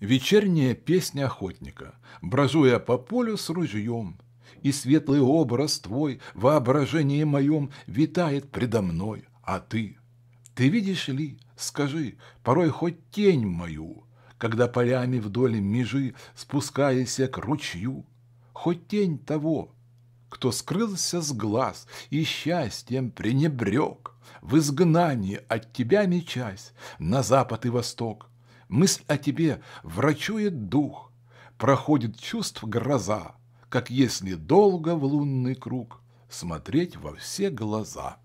Вечерняя песня охотника, Бразуя по полю с ружьем, И светлый образ твой Воображение моем Витает предо мной, а ты? Ты видишь ли, скажи, Порой хоть тень мою, Когда полями вдоль межи Спускаяся к ручью, Хоть тень того, кто скрылся с глаз И счастьем пренебрег, В изгнании от тебя мечась На запад и восток, Мысль о тебе врачует дух, проходит чувств гроза, как если долго в лунный круг смотреть во все глаза.